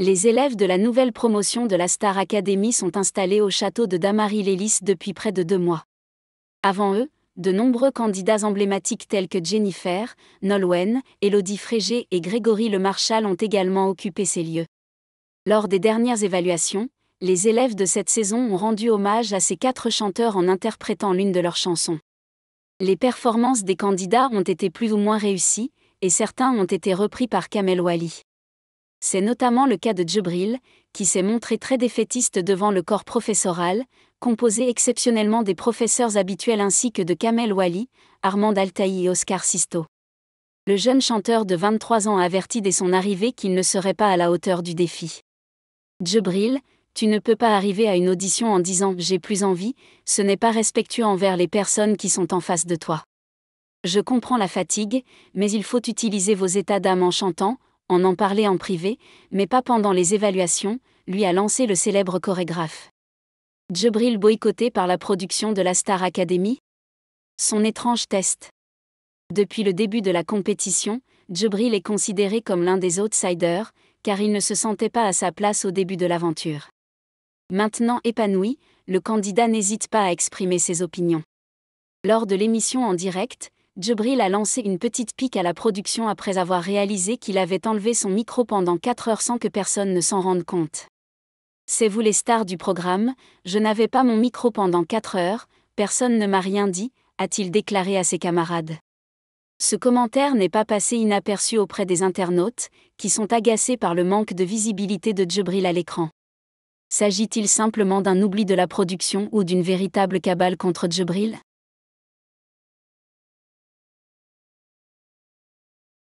Les élèves de la nouvelle promotion de la Star Academy sont installés au château de damary les depuis près de deux mois. Avant eux, de nombreux candidats emblématiques tels que Jennifer, Nolwenn, Elodie Frégé et Grégory Le Marchal ont également occupé ces lieux. Lors des dernières évaluations, les élèves de cette saison ont rendu hommage à ces quatre chanteurs en interprétant l'une de leurs chansons. Les performances des candidats ont été plus ou moins réussies, et certains ont été repris par Kamel Wally. C'est notamment le cas de Djibril, qui s'est montré très défaitiste devant le corps professoral, composé exceptionnellement des professeurs habituels ainsi que de Kamel Wali, Armand Altaï et Oscar Sisto. Le jeune chanteur de 23 ans a averti dès son arrivée qu'il ne serait pas à la hauteur du défi. Djibril, tu ne peux pas arriver à une audition en disant j'ai plus envie, ce n'est pas respectueux envers les personnes qui sont en face de toi. Je comprends la fatigue, mais il faut utiliser vos états d'âme en chantant, en en parler en privé, mais pas pendant les évaluations, lui a lancé le célèbre chorégraphe. Djibril boycotté par la production de la Star Academy Son étrange test. Depuis le début de la compétition, Djibril est considéré comme l'un des outsiders, car il ne se sentait pas à sa place au début de l'aventure. Maintenant épanoui, le candidat n'hésite pas à exprimer ses opinions. Lors de l'émission en direct, Djibril a lancé une petite pique à la production après avoir réalisé qu'il avait enlevé son micro pendant 4 heures sans que personne ne s'en rende compte. C'est vous les stars du programme, je n'avais pas mon micro pendant 4 heures, personne ne m'a rien dit, a-t-il déclaré à ses camarades. Ce commentaire n'est pas passé inaperçu auprès des internautes, qui sont agacés par le manque de visibilité de Djibril à l'écran. S'agit-il simplement d'un oubli de la production ou d'une véritable cabale contre Djibril